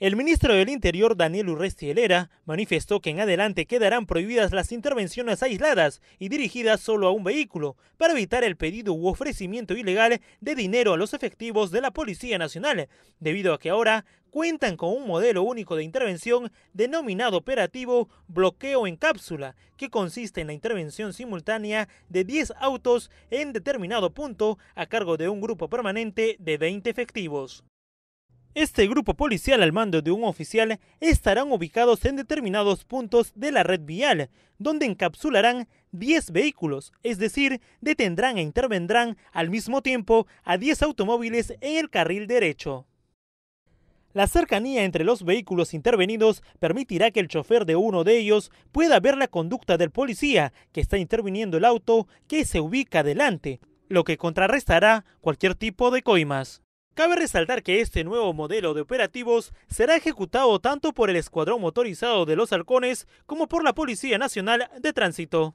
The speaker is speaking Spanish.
El ministro del Interior, Daniel Urresti Helera, manifestó que en adelante quedarán prohibidas las intervenciones aisladas y dirigidas solo a un vehículo, para evitar el pedido u ofrecimiento ilegal de dinero a los efectivos de la Policía Nacional, debido a que ahora cuentan con un modelo único de intervención denominado operativo bloqueo en cápsula, que consiste en la intervención simultánea de 10 autos en determinado punto a cargo de un grupo permanente de 20 efectivos. Este grupo policial al mando de un oficial estarán ubicados en determinados puntos de la red vial, donde encapsularán 10 vehículos, es decir, detendrán e intervendrán al mismo tiempo a 10 automóviles en el carril derecho. La cercanía entre los vehículos intervenidos permitirá que el chofer de uno de ellos pueda ver la conducta del policía que está interviniendo el auto que se ubica delante, lo que contrarrestará cualquier tipo de coimas. Cabe resaltar que este nuevo modelo de operativos será ejecutado tanto por el Escuadrón Motorizado de los Halcones como por la Policía Nacional de Tránsito.